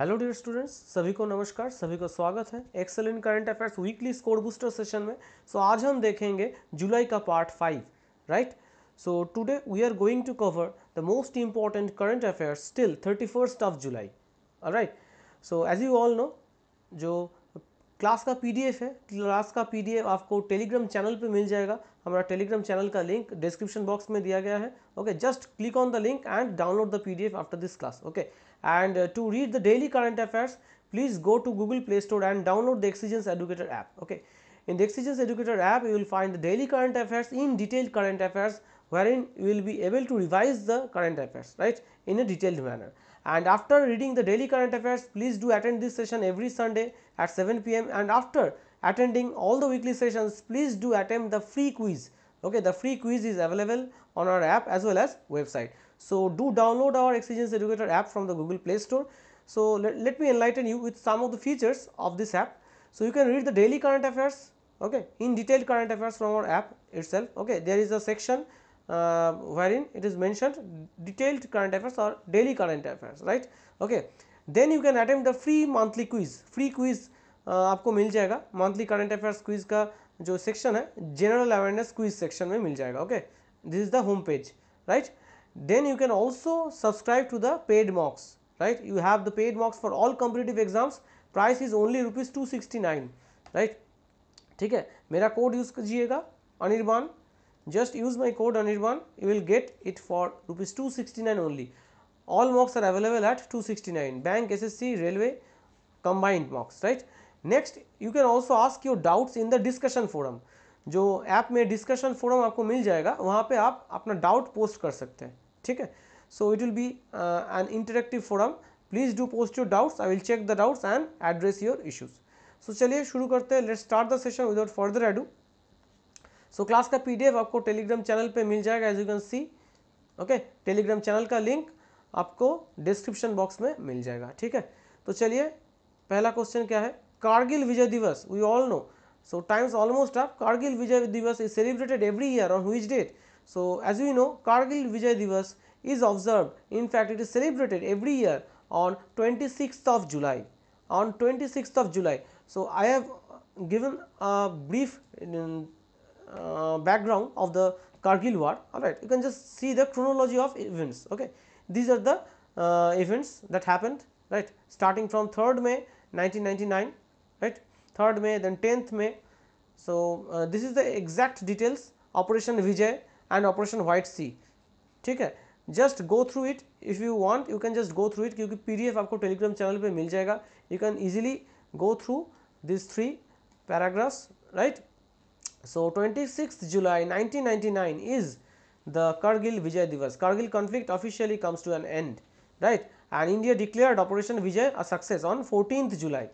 Hello dear students सभी को नमस्कार सभी को स्वागत है excel in current affairs weekly score booster session में सो so, आज हम देखेंगे जुलाई का part five right so today we are going to cover the most important current affairs till thirty first of July right so as you all know जो class का P है class का P आपको टेलीग्राम चैनल पर मिल जाएगा हमारा टेलीग्राम चैनल का लिंक डिस्क्रिप्शन बॉक्स में दिया गया है okay just click on the link and download the P after this class okay and uh, to read the daily current affairs please go to google play store and download the exigence educator app okay in the exigence educator app you will find the daily current affairs in detailed current affairs wherein you will be able to revise the current affairs right in a detailed manner and after reading the daily current affairs please do attend this session every sunday at 7 pm and after attending all the weekly sessions please do attempt the free quiz okay the free quiz is available on our app as well as website so do download our exigence educator app from the google play store so let, let me enlighten you with some of the features of this app so you can read the daily current affairs okay in detailed current affairs from our app itself okay there is a section uh, wherein it is mentioned detailed current affairs or daily current affairs right okay then you can attempt the free monthly quiz free quiz uh, आपको मिल जाएगा monthly current affairs quiz का जो section है general awareness quiz section में मिल जाएगा okay this is the home page right then you can also subscribe to the paid mocks right you have the paid mocks for all competitive exams price is only rupees two sixty nine right ठीक है मेरा code use कीजिएगा Anirban just use my code Anirban you will get it for rupees two sixty nine only all mocks are available at two sixty nine bank S S C railway combined mocks right next you can also ask your doubts in the discussion forum जो app में discussion forum आपको मिल जाएगा वहाँ पे आप अपना doubt post कर सकते हैं ठीक है so it will be an interactive forum please do post your doubts I will check the doubts and address your issues so चलिए शुरू करते हैं let start the session without further ado so class का P आपको Telegram channel पर मिल जाएगा as you can see okay Telegram channel का लिंक आपको डिस्क्रिप्शन बॉक्स में मिल जाएगा ठीक है तो चलिए पहला क्वेश्चन क्या है Kargil Vijay Divas, we all know. So, times almost up, Kargil Vijay Divas is celebrated every year on which date? So, as we know, Kargil Vijay Divas is observed, in fact it is celebrated every year on 26th of July, on 26th of July. So, I have given a brief um, uh, background of the Kargil war, alright, you can just see the chronology of events, okay. These are the uh, events that happened, right, starting from 3rd May 1999 right third May then 10th May. So, uh, this is the exact details operation Vijay and operation White Sea ठीक है just go through it if you want you can just go through it क्योंकि PDF आपको Telegram channel पे मिल जाएगा You can easily go through these three paragraphs, right? So twenty sixth July nineteen ninety nine is the Kargil Vijay Divas. Kargil conflict officially comes to an end, right? And India declared Operation Vijay a success on 14th July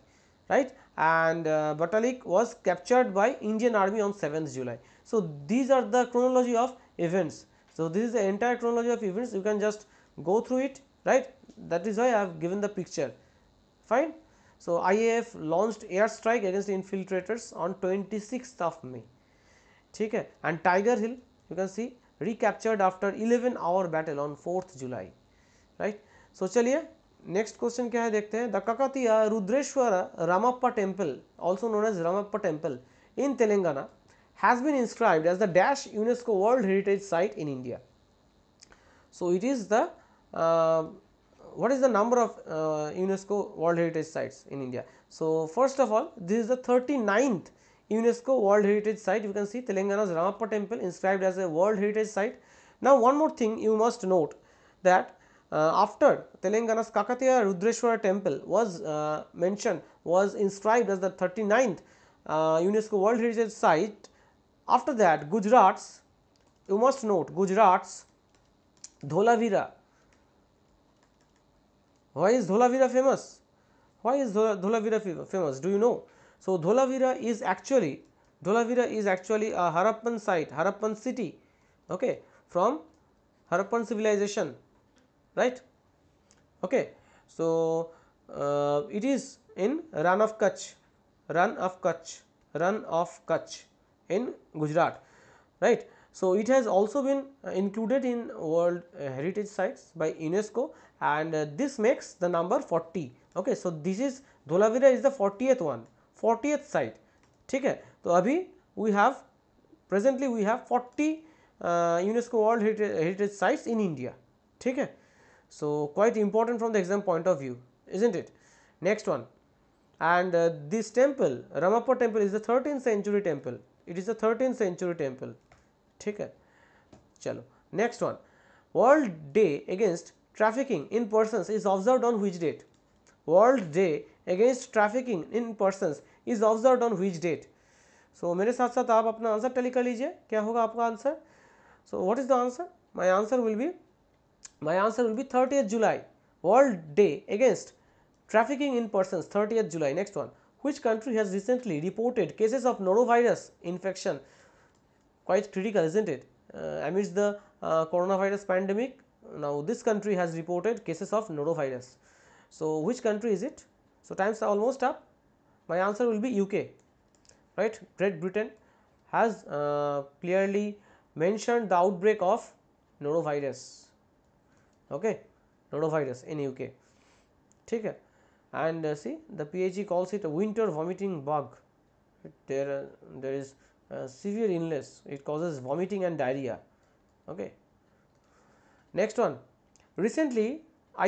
right and uh, Batalik was captured by Indian army on 7th July. So, these are the chronology of events. So, this is the entire chronology of events you can just go through it right that is why I have given the picture fine. So, IAF launched airstrike against infiltrators on 26th of May Okay. and Tiger Hill you can see recaptured after 11 hour battle on 4th July right. So, चलिए next question क्या है देखते हैं the Kakatiya Rudreshwara Ramappa temple also known as Ramappa temple in Telangana has been inscribed as the dash UNESCO world heritage site in India so it is the what is the number of UNESCO world heritage site in India so first of all this is the thirty ninth UNESCO world heritage site you can see Telangana Ramappa temple inscribed as a world heritage site now one more thing you must note that Uh, after Telangana's Kakatiya Rudreshwara temple was uh, mentioned was inscribed as the 39th uh, UNESCO World Heritage Site after that Gujarat's you must note Gujarat's Dholavira why is Dholavira famous? Why is Dholavira famous? Do you know? So Dholavira is actually Dholavira is actually a Harappan site, Harappan city, okay, from Harappan civilization. right okay so uh, it is in run of kutch run of kutch run of kutch in gujarat right so it has also been included in world heritage sites by unesco and uh, this makes the number 40 okay so this is dholavira is the 40th one 40th site theek hai to abhi we have presently we have 40 uh, unesco world heritage, heritage sites in india theek hai So, quite important from the exam point of view, isn't it? Next one and uh, this temple, Ramappa temple is the 13th century temple, it is the 13th century temple, theek hai chalo next one, World Day against Trafficking in Persons is observed on which date? World Day against Trafficking in Persons is observed on which date? so, mere sath sath aap apna answer tally kar lijiye kya hoga aapka answer so what is the answer my answer will be my answer will be 30th July World Day against trafficking in persons 30th July next one which country has recently reported cases of norovirus infection quite critical isn't it uh, amidst the uh, coronavirus pandemic now this country has reported cases of norovirus so which country is it so times are almost up my answer will be uk right great britain has uh, clearly mentioned the outbreak of norovirus okay rhodovirus in UK ठीक है and uh, see the PHE calls it a winter vomiting bug there uh, there is uh, severe illness it causes vomiting and diarrhea okay next one recently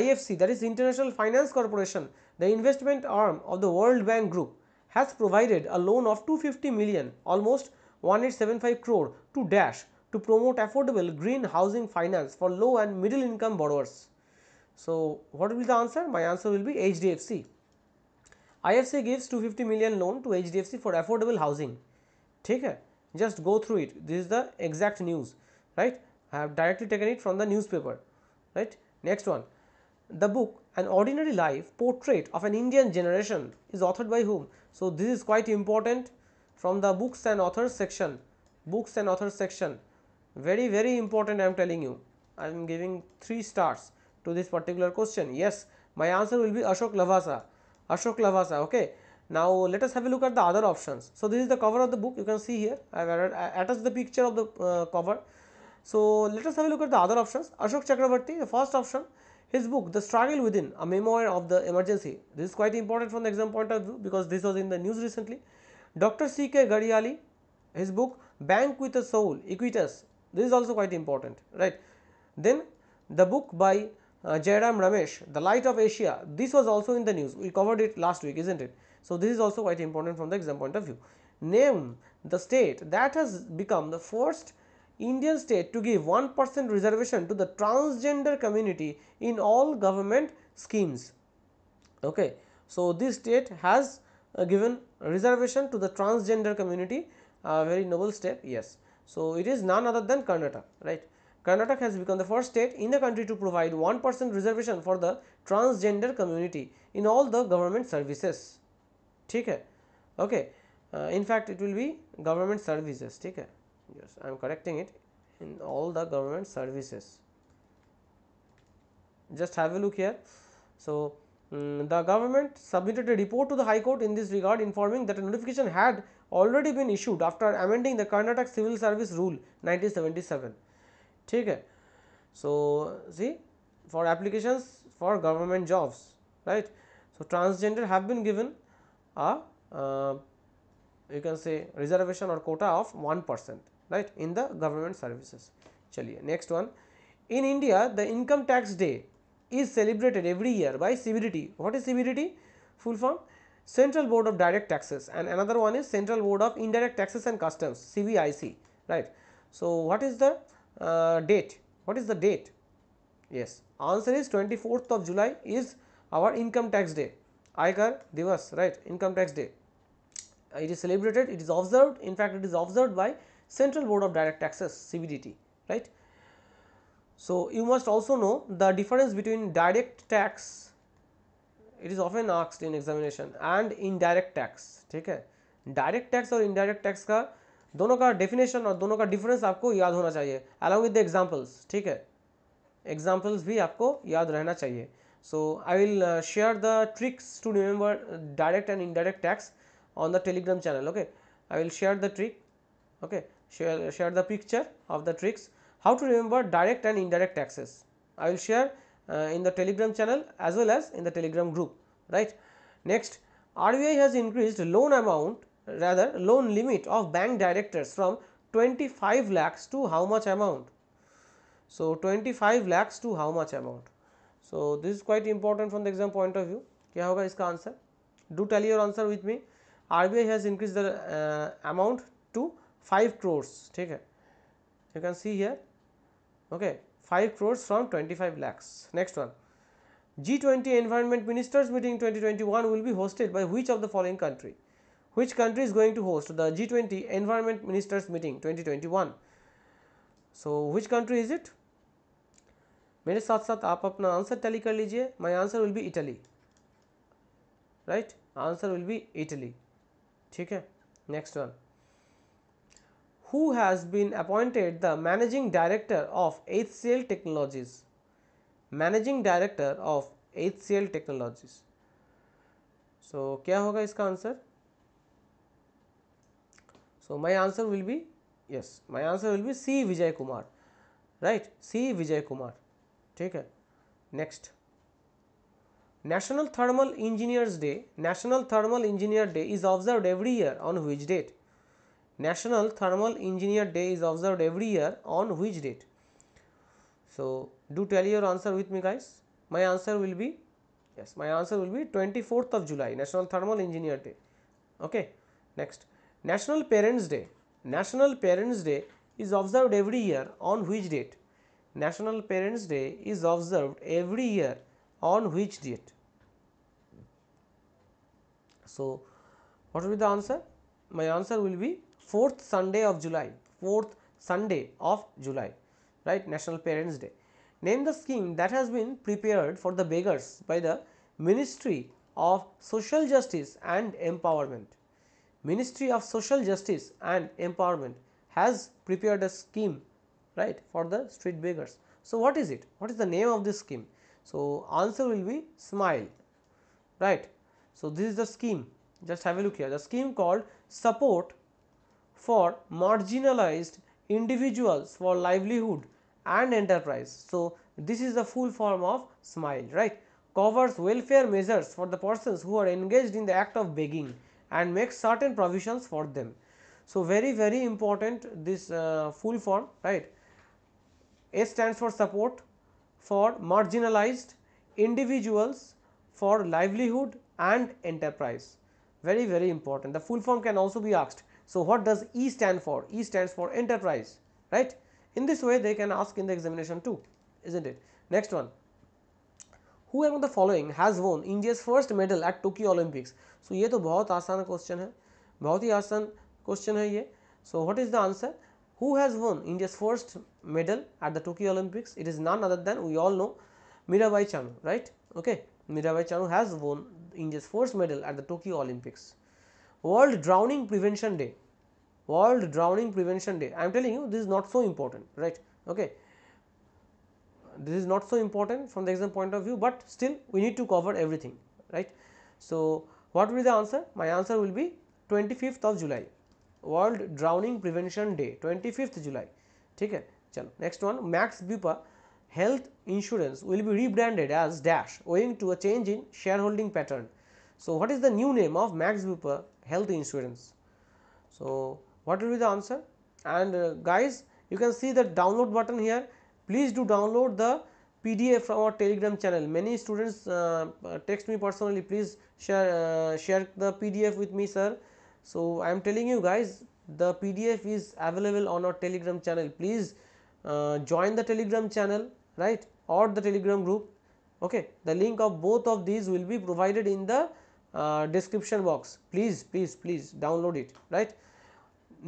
IFC that is International Finance Corporation the investment arm of the World Bank group has provided a loan of 250 million almost 1875 crore to dash to promote affordable green housing finance for low and middle income borrowers. So, what will be the answer? My answer will be HDFC. IFC gives 250 million loan to HDFC for affordable housing. Take just go through it this is the exact news right i have directly taken it from the newspaper right next one the book an ordinary life portrait of an indian generation is authored by whom so this is quite important from the books and authors section books and authors section very very important I am telling you I am giving 3 stars to this particular question yes my answer will be Ashok Lavasa Ashok Lavasa okay now let us have a look at the other options so this is the cover of the book you can see here I have attached the picture of the uh, cover so let us have a look at the other options Ashok Chakravarti the first option his book the struggle within a memoir of the emergency this is quite important from the exam point of view because this was in the news recently Dr. C.K. Gariali his book bank with a soul equitas this is also quite important right. Then the book by uh, Jairam Ramesh, The Light of Asia, this was also in the news, we covered it last week isn't it. So, this is also quite important from the exam point of view. Name the state that has become the first Indian state to give 1 percent reservation to the transgender community in all government schemes. Okay. So, this state has uh, given reservation to the transgender community, a uh, very noble step, yes. So, it is none other than Karnataka right. Karnataka has become the first state in the country to provide 1 percent reservation for the transgender community in all the government services ठीक है okay uh, in fact it will be government services ठीक है yes I am correcting it in all the government services just have a look here so um, the government submitted a report to the high court in this regard informing that a notification had already been issued after amending the Karnataka Civil Service Rule 1977. ठीक है so see for applications for government jobs right so transgender have been given a uh, you can say reservation or quota of 1% right in the government services chaliye next one in india the income tax day is celebrated every year by cbdt what is cbdt full form Central Board of Direct Taxes and another one is Central Board of Indirect Taxes and Customs CBIC right. So, what is the uh, date? What is the date? Yes, answer is 24th of July is our income tax day, Aikar Divas right income tax day. Uh, it is celebrated, it is observed in fact it is observed by Central Board of Direct Taxes CBDT right. So, you must also know the difference between direct tax it is of an आक्सड in examination and indirect tax ठीक है direct tax और indirect tax का दोनों का definition और दोनों का डिफरेंस आपको याद होना चाहिए अलॉन्ग विद द एग्जाम्पल्स ठीक है एग्जाम्पल्स भी आपको याद रहना चाहिए so I will share the tricks to remember direct and indirect tax on the Telegram channel okay I will share the trick okay share the picture of the tricks how to remember direct and indirect taxes I will share Uh, in the telegram channel as well as in the telegram group right. Next RBI has increased loan amount rather loan limit of bank directors from 25 lakhs to how much amount? So, 25 lakhs to how much amount? So, this is quite important from the exam point of view. क्या होगा इसका answer do tell your answer with me R B I has increase amount to five crores. Crores ठीक है you can see here 5 crores from 25 lakhs. Next one. G20 Environment Ministers Meeting 2021 will be hosted by which of the following country? Which country is going to host the G20 Environment Ministers Meeting 2021? So, which country is it? मेरे साथ साथ आप अपना answer tally कर लीजिए My answer will be Italy, right? Answer will be Italy. ठीक है Next one who has been appointed the Managing Director of HCL Technologies. Managing Director of HCL Technologies. So, क्या होगा इसका answer? So, my answer will be yes, my answer will be C. Vijay Kumar, right? C. Vijay Kumar. Take it. Next. National Thermal Engineers Day National Thermal Engineer Day is observed every year on which date National Thermal Engineer Day is observed every year on which date? So, do tell your answer with me guys. My answer will be, yes, my answer will be 24th of July, National Thermal Engineer Day. Okay, next. National Parents Day. National Parents Day is observed every year on which date? National Parents Day is observed every year on which date? So, what will be the answer? My answer will be fourth Sunday of July, fourth Sunday of July, right, National Parents Day. Name the scheme that has been prepared for the beggars by the Ministry of Social Justice and Empowerment. Ministry of Social Justice and Empowerment has prepared a scheme, right, for the street beggars. So, what is it? What is the name of this scheme? So, answer will be SMILE, right. So, this is the scheme. Just have a look here. The scheme called Support for marginalized individuals for livelihood and enterprise. So, this is the full form of SMILE, right? Covers welfare measures for the persons who are engaged in the act of begging and makes certain provisions for them. So, very very important this uh, full form, right? S stands for support for marginalized individuals for livelihood and enterprise. Very very important. The full form can also be asked so, what does E stand for? E stands for enterprise, right. In this way they can ask in the examination too, is not it. Next one, who among the following has won India's first medal at Tokyo Olympics? So, ये तो बहुत आसान question है, बहुत ही आसान question So, what is the answer? Who has won India's first medal at the Tokyo Olympics? It is none other than we all know Mirabai Chanu, right? Okay, Mirabai Chanu has won India's first medal at the Tokyo Olympics. World Drowning Prevention Day. World Drowning Prevention Day. I am telling you this is not so important, right? Okay. This is not so important from the exam point of view, but still we need to cover everything, right? So, what will be the answer? My answer will be 25th of July, World Drowning Prevention Day, 25th July. okay. Chalo next one. Max Bupa health insurance will be rebranded as Dash owing to a change in shareholding pattern. So, what is the new name of Max Bupa health insurance. So, what will be the answer? And uh, guys, you can see the download button here. Please do download the PDF from our Telegram channel. Many students uh, uh, text me personally. Please share uh, share the PDF with me, sir. So I am telling you guys, the PDF is available on our Telegram channel. Please uh, join the Telegram channel, right, or the Telegram group. Okay, the link of both of these will be provided in the uh, description box please please please download it right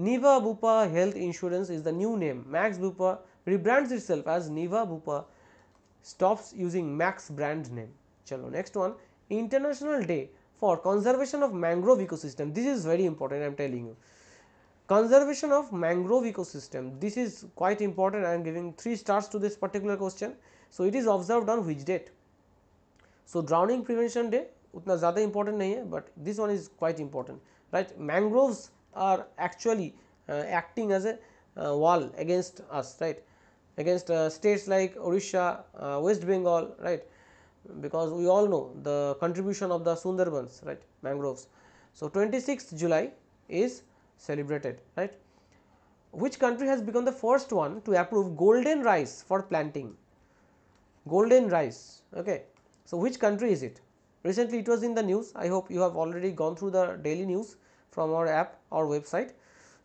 Niva Bupa Health Insurance is the new name Max Bupa rebrands itself as Niva Bupa stops using Max brand name Chalo next one International Day for conservation of mangrove ecosystem this is very important I am telling you conservation of mangrove ecosystem this is quite important I am giving 3 stars to this particular question so it is observed on which date so drowning prevention day उतना ज़्यादा important नहीं है but this one is quite important right mangroves are actually uh, acting as a uh, wall against us right against uh, states like Orissa, West Bengal right because we all know the contribution of the Sundarbans right mangroves. So, 26th July is celebrated right. Which country has become the first one to approve golden rice for planting? Golden rice okay. So, which country is it? Recently it was in the news, I hope you have already gone through the daily news from our app or website.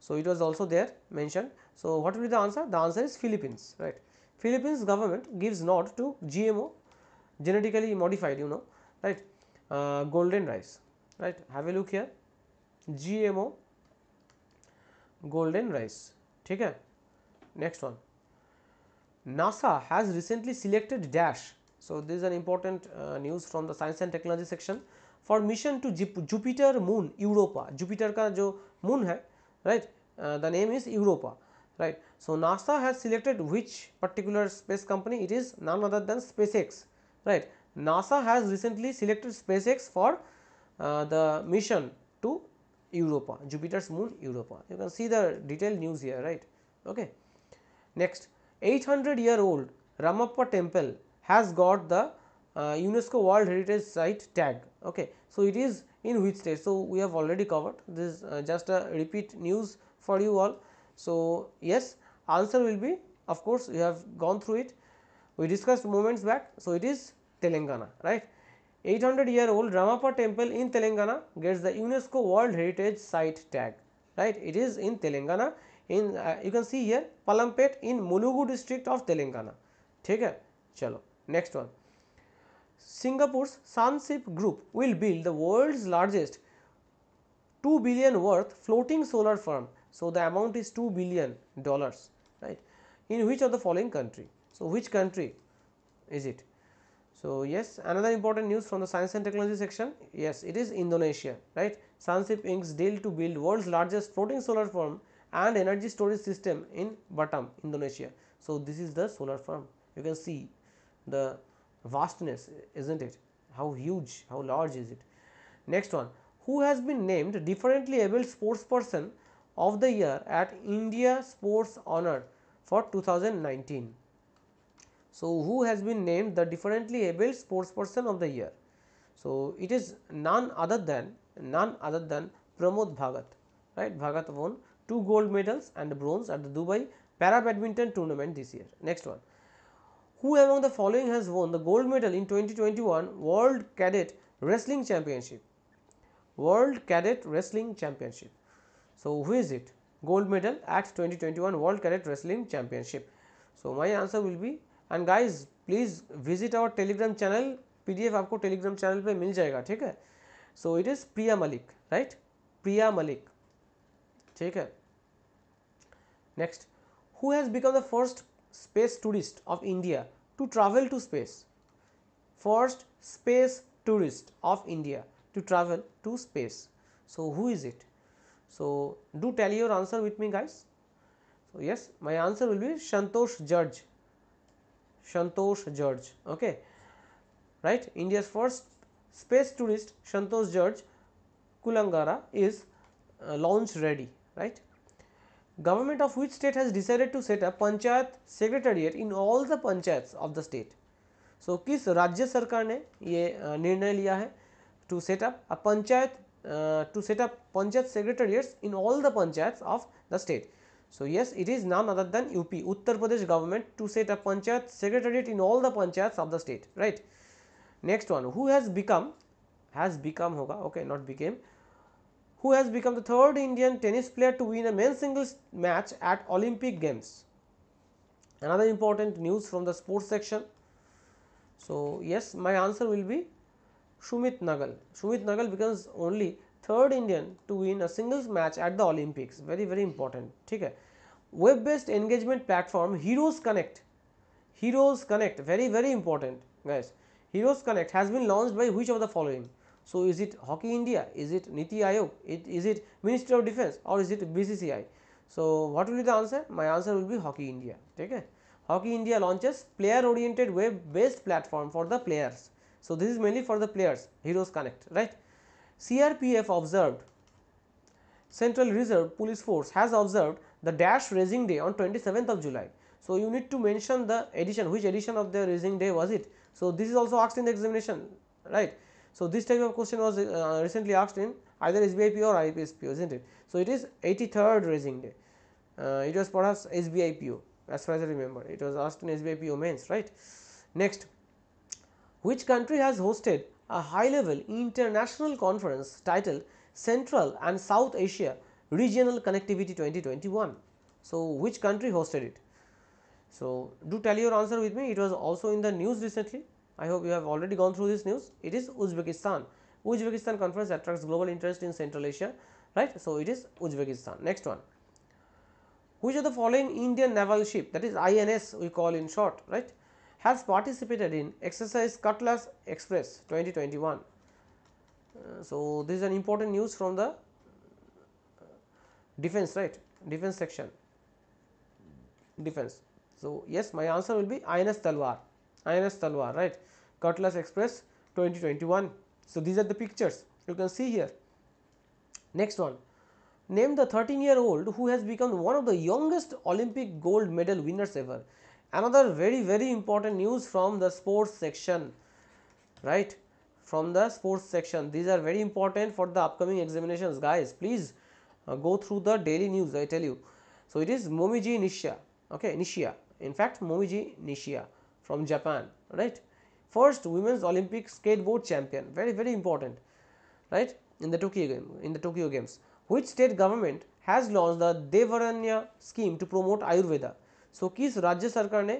So, it was also there mentioned. So, what will be the answer? The answer is Philippines, right. Philippines government gives nod to GMO, genetically modified you know, right, uh, golden rice, right. Have a look here, GMO golden rice, Okay. Next one, NASA has recently selected DASH so, this is an important uh, news from the science and technology section. For mission to Jupiter moon Europa, Jupiter का moon है, right? Uh, the name is Europa, right? So NASA has selected which particular space company? It is none other than SpaceX, right? NASA has recently selected SpaceX for uh, the mission to Europa, Jupiter's moon Europa. You can see the detailed news here, right? Okay. Next, 800 year old Ramappa temple has got the uh, UNESCO World Heritage Site tag. Okay. So, it is in which state. So, we have already covered this uh, just a repeat news for you all. So, yes answer will be of course, you have gone through it we discussed moments back. So, it is Telangana right. 800 year old Ramappa temple in Telangana gets the UNESCO World Heritage Site tag right. It is in Telangana in uh, you can see here Palampet in Mulugu district of Telangana Take है Chalo. Next one, Singapore's Sunship Group will build the world's largest 2 billion worth floating solar farm. So, the amount is 2 billion dollars right in which of the following country. So, which country is it? So, yes another important news from the science and technology section yes it is Indonesia right Sunship Inc.'s deal to build world's largest floating solar farm and energy storage system in Batam Indonesia. So, this is the solar farm you can see the vastness isn't it how huge how large is it next one who has been named differently able sportsperson of the year at india sports honor for 2019 so who has been named the differently able sportsperson of the year so it is none other than none other than pramod bhagat right bhagat won two gold medals and bronze at the dubai para badminton tournament this year next one who among the following has won the gold medal in 2021 World Cadet Wrestling Championship? World Cadet Wrestling Championship. So, who is it? Gold medal at 2021 World Cadet Wrestling Championship. So, my answer will be and guys please visit our telegram channel pdf आपको telegram channel पे मिल जाएगा ठीक है So, it is Priya Malik right Priya Malik ठीक है Next, who has become the first space tourist of India to travel to space. First space tourist of India to travel to space. So, who is it? So, do tell your answer with me guys. So, yes my answer will be Shantosh Judge, Shantosh Judge ok. Right India's first space tourist Shantosh Judge Kulangara is uh, launch ready right. Government of which state has decided to set up panchayat secretariat in all the panchayats of the state. So kis rajya sarkar ne ye uh, nirnay liya hai to set up a panchayat uh, to set up panchayat secretariats in all the panchayats of the state. So yes, it is none other than UP, Uttar Pradesh government to set up panchayat secretariat in all the panchayats of the state, right? Next one, who has become, has become hoga okay, not became, who has become the third Indian tennis player to win a men's singles match at Olympic Games. Another important news from the sports section. So, yes, my answer will be Shumit Nagal. Shumit Nagal becomes only third Indian to win a singles match at the Olympics. Very, very important. Okay. web based engagement platform heroes connect heroes connect very very important guys heroes connect has been launched by which of the following so, is it Hockey India, is it Niti Aayog, it, is it Ministry of Defence or is it BCCI? So, what will be the answer? My answer will be Hockey India. Okay. Hockey India launches player oriented web based platform for the players. So, this is mainly for the players Heroes Connect right. CRPF observed Central Reserve Police Force has observed the dash raising day on 27th of July. So, you need to mention the edition which edition of the raising day was it. So, this is also asked in the examination right. So, this type of question was uh, recently asked in either SBIP or IPSPO is not it. So, it is 83rd raising day, uh, it was perhaps SBIPO as far as I remember it was asked in SBIPO mains right. Next which country has hosted a high level international conference titled Central and South Asia Regional Connectivity 2021. So, which country hosted it? So, do tell your answer with me it was also in the news recently I hope you have already gone through this news. It is Uzbekistan. Uzbekistan conference attracts global interest in Central Asia, right? So, it is Uzbekistan. Next one. Which of the following Indian naval ship that is INS we call in short, right? Has participated in exercise Cutlass Express 2021. Uh, so, this is an important news from the uh, defense, right? Defense section, defense. So, yes, my answer will be INS Talwar. INS Talwar right Cutlass Express 2021. So, these are the pictures you can see here. Next one name the 13 year old who has become one of the youngest Olympic gold medal winners ever. Another very very important news from the sports section right from the sports section these are very important for the upcoming examinations guys please uh, go through the daily news I tell you. So, it is Momiji Nishia okay Nishia in fact Momiji Nishia from Japan, right. First women's Olympic skateboard champion, very very important, right, in the Tokyo game, in the Tokyo Games. Which state government has launched the Devaranya scheme to promote Ayurveda? So किस राज्य सरकार ने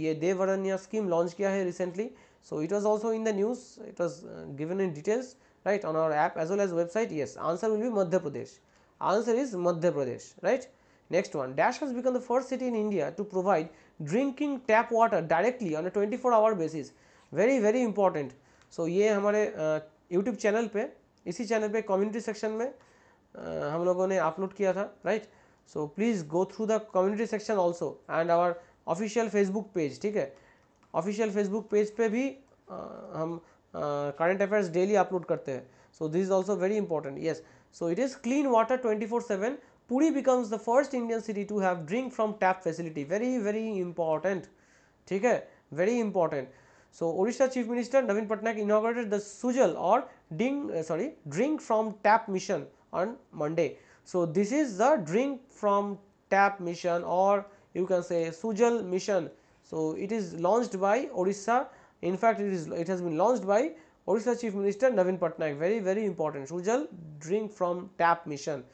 ये Devaranya scheme launch here recently? So it was also in the news, it was given in details, right, on our app as well as website. Yes, answer will be Madhya Pradesh. Answer is Madhya Pradesh, right. Next one, Dash has become the first city in India to provide tap water directly on a twenty four hour basis very very important so ये हमारे YouTube channel पे इसी channel पे community section में uh, हम लोगों ने upload किया था right so please go through the community section also and our official Facebook page ठीक है ऑफिशियल फेसबुक पेज पे भी uh, हम करंट अफेयर्स डेली अपलोड करते हैं so this is also very important yes so it is clean water twenty four seven Puri becomes the first Indian city to have drink from tap facility. Very, very important. ठीक है very important. So Odisha Chief Minister Navin Patnaik inaugurated the Sujal or ding uh, sorry drink from tap mission on Monday. So this is the drink from tap mission or you can say Sujal mission. So it is launched by Odisha. In fact, it is it has been launched by Odisha Chief Minister Navin Patnaik. Very very important. Sujal drink from tap mission.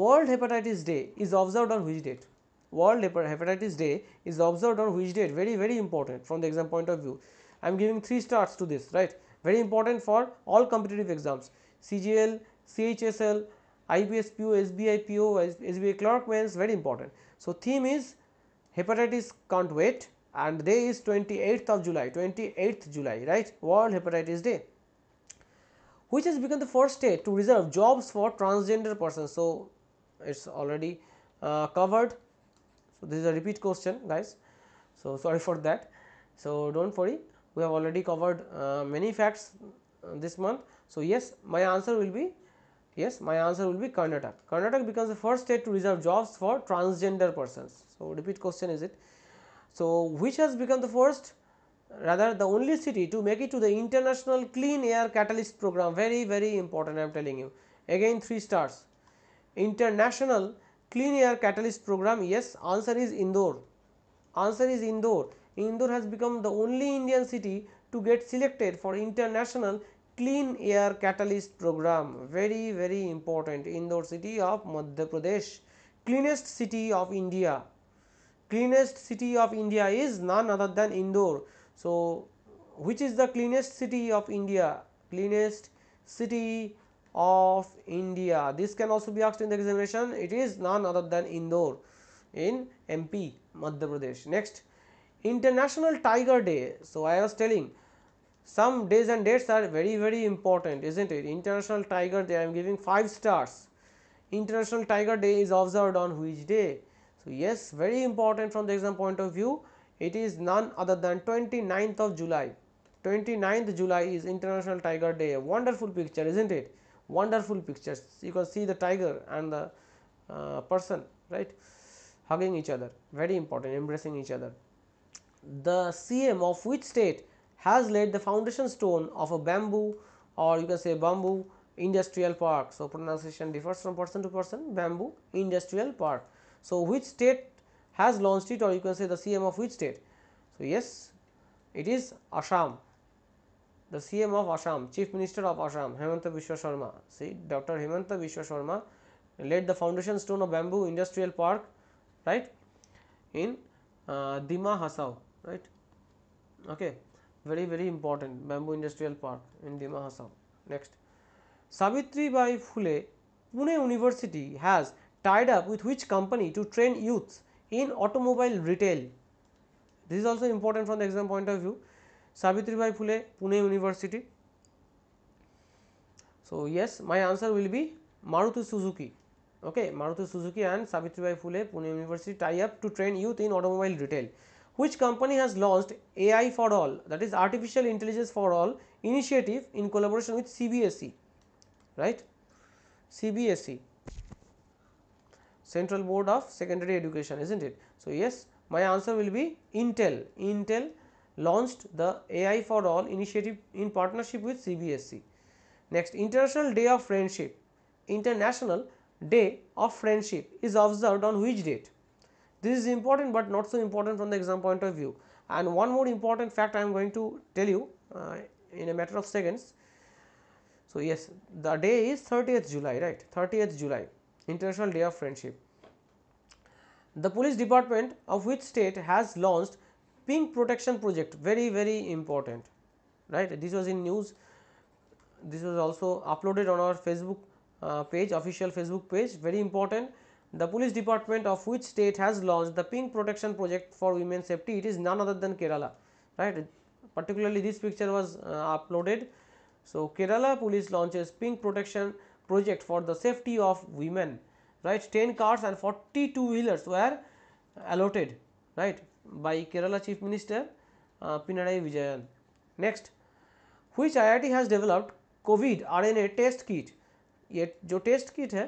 World Hepatitis Day is observed on which date? World Hepatitis Day is observed on which date? Very, very important from the exam point of view. I am giving three stars to this, right? Very important for all competitive exams CGL, CHSL, IBSPO, SBIPO, SBI Clerkmans, very important. So, theme is hepatitis can't wait and day is 28th of July, 28th July, right? World Hepatitis Day, which has become the first state to reserve jobs for transgender persons. So, it is already uh, covered. So, this is a repeat question guys. So, sorry for that. So, do not worry we have already covered uh, many facts uh, this month. So, yes my answer will be yes my answer will be Karnataka. Karnataka becomes the first state to reserve jobs for transgender persons. So, repeat question is it. So, which has become the first rather the only city to make it to the international clean air catalyst program very very important I am telling you again 3 stars International Clean Air Catalyst Program? Yes, answer is Indore. Answer is Indore. Indore has become the only Indian city to get selected for International Clean Air Catalyst Program. Very, very important. Indore city of Madhya Pradesh. Cleanest city of India. Cleanest city of India is none other than Indore. So, which is the cleanest city of India? Cleanest city of India. This can also be asked in the examination. It is none other than Indore in MP, Madhya Pradesh. Next, International Tiger Day. So, I was telling some days and dates are very, very important, isn't it? International Tiger Day, I am giving 5 stars. International Tiger Day is observed on which day? So, yes, very important from the exam point of view. It is none other than 29th of July. 29th July is International Tiger Day. A wonderful picture, isn't it? wonderful pictures you can see the tiger and the uh, person right hugging each other very important embracing each other the cm of which state has laid the foundation stone of a bamboo or you can say bamboo industrial park so pronunciation differs from person to person bamboo industrial park so which state has launched it or you can say the cm of which state so yes it is assam the CM of Assam, Chief Minister of Assam, Hemanta Biswa Sharma. See, Dr. Hemanta Biswa Sharma laid the foundation stone of bamboo industrial park, right, in uh, Dima Hassau, right. Okay, very very important bamboo industrial park in Dima Hassau. Next, Savitri Bai Phule, Pune University has tied up with which company to train youths in automobile retail. This is also important from the exam point of view. Savitri Bai Phule Pune university so yes my answer will be Maruti Suzuki okay Maruti Suzuki and Savitri Bai Phule Pune university tie up to train youth in automobile retail हुई company has launch A I for all that is artificial intelligence for all initiative in collaboration with C B S E right C B S E central board of secondary education isn't it so yes my answer will be Intel Intel launched the AI for All initiative in partnership with CBSC. Next, International Day of Friendship. International Day of Friendship is observed on which date? This is important but not so important from the exam point of view. And one more important fact I am going to tell you uh, in a matter of seconds. So, yes, the day is 30th July, right? 30th July, International Day of Friendship. The police department of which state has launched pink protection project very very important right this was in news this was also uploaded on our facebook uh, page official facebook page very important the police department of which state has launched the pink protection project for women safety it is none other than kerala right particularly this picture was uh, uploaded so kerala police launches pink protection project for the safety of women right 10 cars and 42 wheelers were allotted right by Kerala Chief Minister uh, Pinarayi Vijayan. Next, which IIT has developed COVID RNA test kit? ये जो test kit है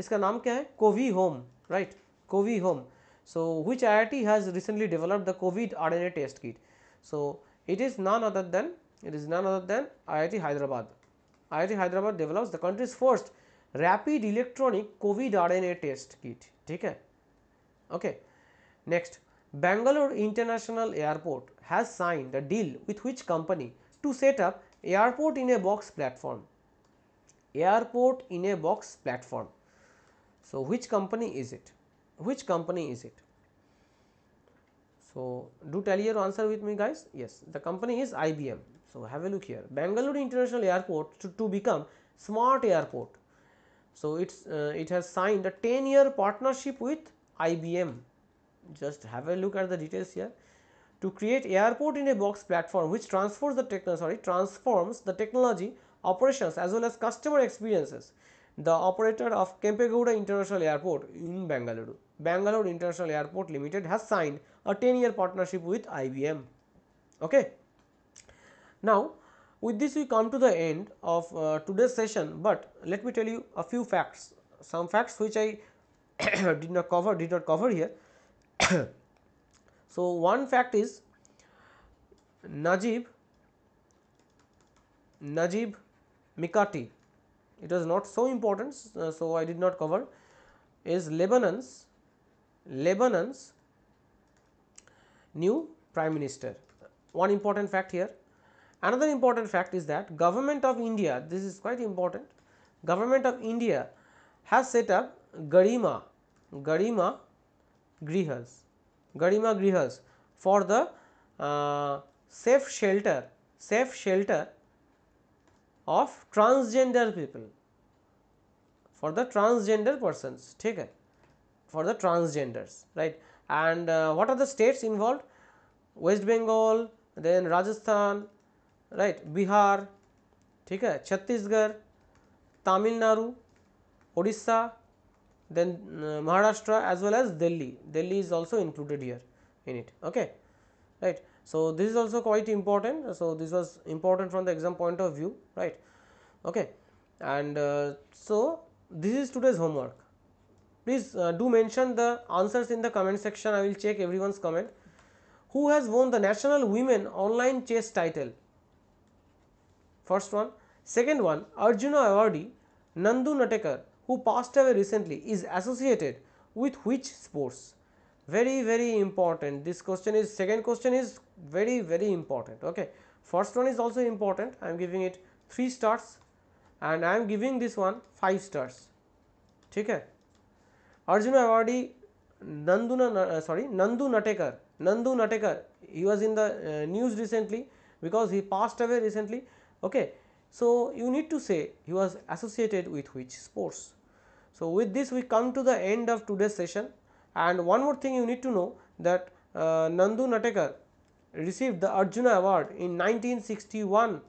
इसका नाम क्या है COVID Home, right? COVID Home. So which IIT has recently developed the COVID RNA test kit? So it is none other than it is none other than IIT Hyderabad. IIT Hyderabad develops the country's first rapid electronic COVID RNA test kit. ठीक है? Okay. Next, Bangalore International Airport has signed a deal with which company to set up airport in a box platform. Airport in a box platform. So, which company is it? Which company is it? So, do tell your answer with me guys. Yes, the company is IBM. So, have a look here. Bangalore International Airport to, to become smart airport. So, it's, uh, it has signed a 10 year partnership with IBM just have a look at the details here to create airport in a box platform which the technology sorry transforms the technology operations as well as customer experiences the operator of Kempegowda International Airport in Bangalore Bangalore International Airport Limited has signed a 10 year partnership with IBM okay now with this we come to the end of uh, today's session but let me tell you a few facts some facts which I did not cover did not cover here so, one fact is Najib Najib Mikati it was not so important uh, so I did not cover is Lebanon's Lebanon's new prime minister one important fact here another important fact is that government of India this is quite important government of India has set up Garima Garima Greh Garima Greh for the safe shelter safe shelter of transgender people for the transgender persons ठीक है for the transgenders right and what are the states involve West Bengal then Rajasthan right Bihar ठीक है Chhattisgarh Tamil Nadu Orissa then uh, Maharashtra as well as Delhi, Delhi is also included here in it okay right. So, this is also quite important. So, this was important from the exam point of view right okay and uh, so this is today's homework. Please uh, do mention the answers in the comment section I will check everyone's comment. Who has won the national women online chess title? First one. Second one Arjuna awardee Nandu Natekar who passed away recently is associated with which sports? Very, very important. This question is second question is very, very important. Okay. First one is also important. I am giving it 3 stars and I am giving this one 5 stars. Okay. Arjuna awardee Nandu uh, sorry Nandu Natekar Nandu Natekar he was in the uh, news recently because he passed away recently okay so you need to say he was associated with which sports so, with this we come to the end of today's session and one more thing you need to know that uh, Nandu Natekar received the Arjuna award in 1961.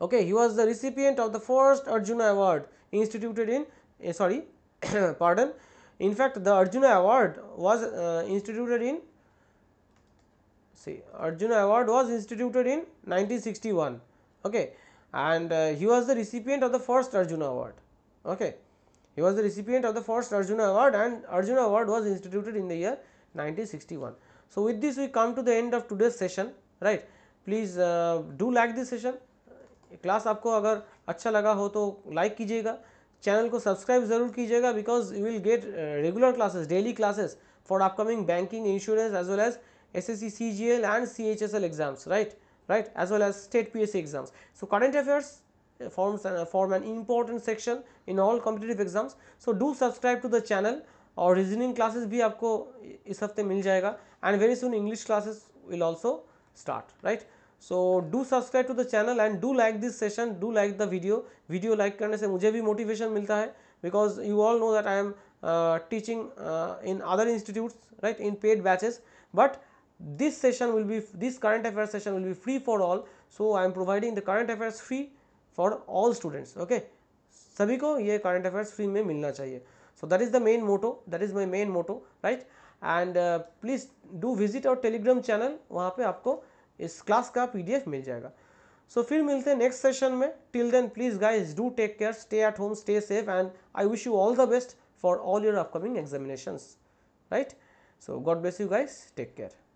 Okay, he was the recipient of the first Arjuna award instituted in uh, sorry pardon in fact the Arjuna award was uh, instituted in see Arjuna award was instituted in 1961 okay and uh, he was the recipient of the first Arjuna award okay he was the recipient of the first Arjuna award and Arjuna award was instituted in the year 1961. So, with this we come to the end of today's session right. Please uh, do like this session. Class, आपको agar अच्छा laga हो तो like कीजिएगा Channel ko subscribe ज़रूर कीजिएगा because you will get regular uh, regular classes, daily classes for upcoming banking, insurance as well as SSC, CGL and CHSL exams, right as well as state PSC exams. So, current affairs forms and uh, form an important section in all competitive exams. So, do subscribe to the channel Our reasoning classes be aapko is hafte mil jayega and very soon English classes will also start, right. So, do subscribe to the channel and do like this session, do like the video. Video like karne se mujhe bhi motivation milta hai because you all know that I am uh, teaching uh, in other institutes, right, in paid batches. But this session will be, this current affairs session will be free for all. So, I am providing the current affairs free for all students okay सभी को ये current affairs free में मिलना चाहिए so that is the main motto that is my main motto right and please do visit our Telegram channel वहाँ पे आपको इस क्लास का पीडीएफ मिल जाएगा सो so, फिर मिलते हैं नेक्स्ट सेशन में till then please guys do take care stay at home stay safe and I wish you all the best for all your upcoming examinations right so God bless you guys take care